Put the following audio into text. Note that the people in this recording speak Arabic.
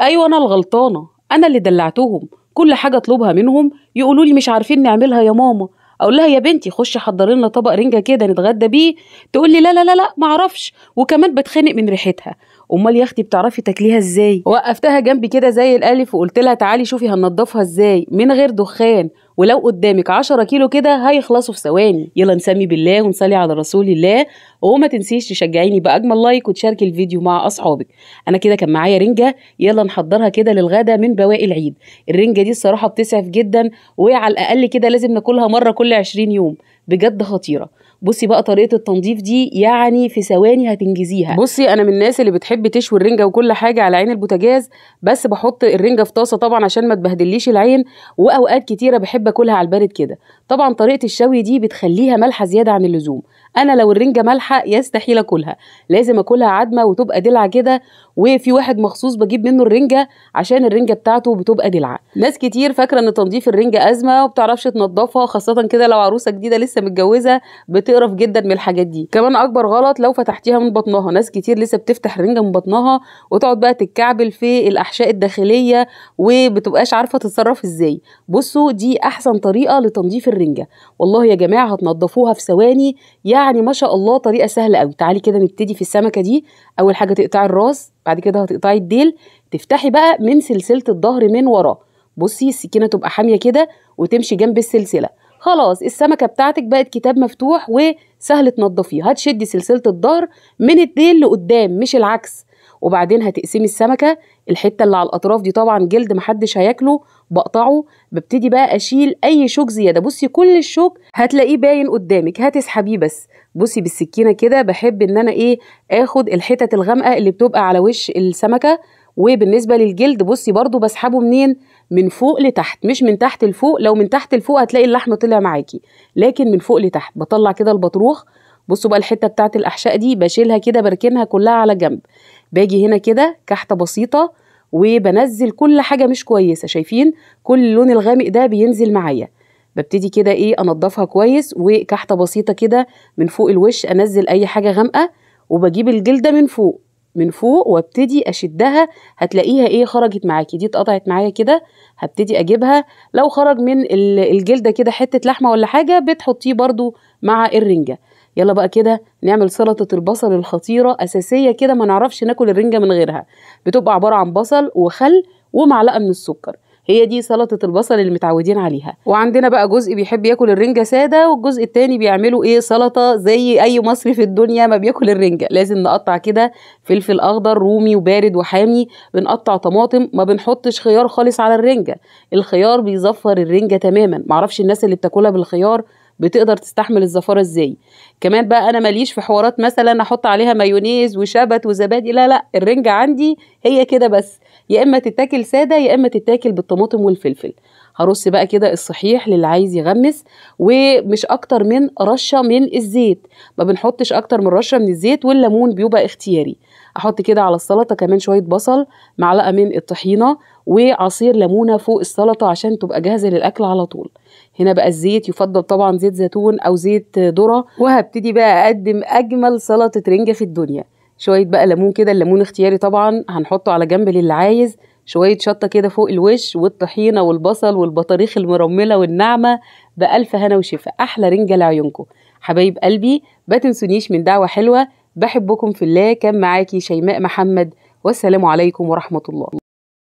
ايوه انا الغلطانه انا اللي دلعتهم كل حاجه اطلبها منهم يقولوا لي مش عارفين نعملها يا ماما اقول لها يا بنتي خشي حضر لنا طبق رنجه كده نتغدى بيه تقول لي لا لا لا لا معرفش وكمان بتخنق من ريحتها امال يا اختي بتعرفي تاكليها ازاي وقفتها جنبي كده زي الالف وقلت لها تعالي شوفي هننضفها ازاي من غير دخان ولو قدامك 10 كيلو كده هيخلصوا في ثواني يلا نسمي بالله ونصلي على رسول الله وما تنسيش تشجعيني باجمل لايك وتشاركي الفيديو مع اصحابك انا كده كان معايا رنجه يلا نحضرها كده للغدا من بواقي العيد الرنجه دي الصراحه بتسعف جدا وعلى الاقل كده لازم ناكلها مره كل 20 يوم بجد خطيره بصي بقى طريقه التنظيف دي يعني في ثواني هتنجزيها بصي انا من الناس اللي بتحب تشوي الرنجه وكل حاجه على عين البوتاجاز بس بحط الرنجه في طاسه طبعا عشان ما تبهدليش العين واوقات كتيره بحب اكلها على البارد كده طبعا طريقه الشوي دي بتخليها مالحه زياده عن اللزوم انا لو الرنجه مالحه يستحيل اكلها لازم اكلها عدمه وتبقى دلعه كده وفي واحد مخصوص بجيب منه الرنجه عشان الرنجه بتاعته بتبقى دلعه ناس كتير فاكره ان تنظيف الرنجه ازمه وبتعرفش تنضفها خاصه كده لو عروسه جديده لسه متجوزه بت بتقرف جدا من الحاجات دي كمان اكبر غلط لو فتحتيها من بطنها ناس كتير لسه بتفتح الرنجه من بطنها وتقعد بقى تتكعبل في الاحشاء الداخليه وبتبقاش عارفه تتصرف ازاي بصوا دي احسن طريقه لتنظيف الرنجه والله يا جماعه هتنضفوها في ثواني يعني ما شاء الله طريقه سهله قوي تعالي كده نبتدي في السمكه دي اول حاجه تقطعي الراس بعد كده هتقطعي الديل تفتحي بقى من سلسله الظهر من وراه بصي السكينه تبقى حاميه كده وتمشي جنب السلسله خلاص السمكه بتاعتك بقت كتاب مفتوح وسهل تنضفيه هتشدي سلسله الظهر من الديل لقدام مش العكس وبعدين هتقسمي السمكه الحته اللي على الاطراف دي طبعا جلد محدش هياكله بقطعه ببتدي بقى اشيل اي شوك زياده بصي كل الشوك هتلاقيه باين قدامك هتسحبيه بس بصي بالسكينه كده بحب ان انا ايه اخد الحتت الغامقه اللي بتبقى على وش السمكه وبالنسبه للجلد بصي برضو بسحبه منين من فوق لتحت مش من تحت لفوق لو من تحت لفوق هتلاقي اللحم طلع معاكي لكن من فوق لتحت بطلع كده البطروخ بصوا بقى الحته بتاعه الاحشاء دي بشيلها كده بركنها كلها على جنب باجي هنا كده كحته بسيطه وبنزل كل حاجه مش كويسه شايفين كل اللون الغامق ده بينزل معايا ببتدي كده ايه انضفها كويس وكحته بسيطه كده من فوق الوش انزل اي حاجه غامقه وبجيب الجلده من فوق من فوق وابتدي اشدها هتلاقيها ايه خرجت معاكي دي اتقطعت معايا كده هبتدي اجيبها لو خرج من الجلده كده حته لحمه ولا حاجه بتحطيه برده مع الرنجه يلا بقى كده نعمل سلطه البصل الخطيره اساسيه كده ما نعرفش ناكل الرنجه من غيرها بتبقى عباره عن بصل وخل ومعلقه من السكر هي دي سلطه البصل اللي متعودين عليها وعندنا بقى جزء بيحب ياكل الرنجه ساده والجزء التاني بيعملوا ايه سلطه زي اي مصري في الدنيا ما بياكل الرنجه لازم نقطع كده فلفل اخضر رومي وبارد وحامي بنقطع طماطم ما بنحطش خيار خالص على الرنجه الخيار بيزفر الرنجه تماما معرفش الناس اللي بتاكلها بالخيار بتقدر تستحمل الزفاره ازاي كمان بقى انا ماليش في حوارات مثلا احط عليها مايونيز وشبت وزبادي لا لا الرنجه عندي هي كده بس يا اما تتاكل ساده يا اما تتاكل بالطماطم والفلفل هرص بقى كده الصحيح للي عايز يغمس ومش اكتر من رشه من الزيت ما بنحطش اكتر من رشه من الزيت والليمون بيبقى اختياري احط كده على السلطه كمان شويه بصل معلقه من الطحينه وعصير ليمونه فوق السلطه عشان تبقى جاهزه للاكل على طول هنا بقى الزيت يفضل طبعا زيت زيتون او زيت ذره وهبتدي بقى اقدم اجمل سلطه رنجه في الدنيا شويه بقى ليمون كده الليمون اختياري طبعا هنحطه على جنب للي عايز شويه شطه كده فوق الوش والطحينه والبصل والبطاريخ المرمله والنعمة بالف هنا وشفاء احلى رنجه لعيونكم حبايب قلبي ما تنسونيش من دعوه حلوه بحبكم في الله كان معاكي شيماء محمد والسلام عليكم ورحمه الله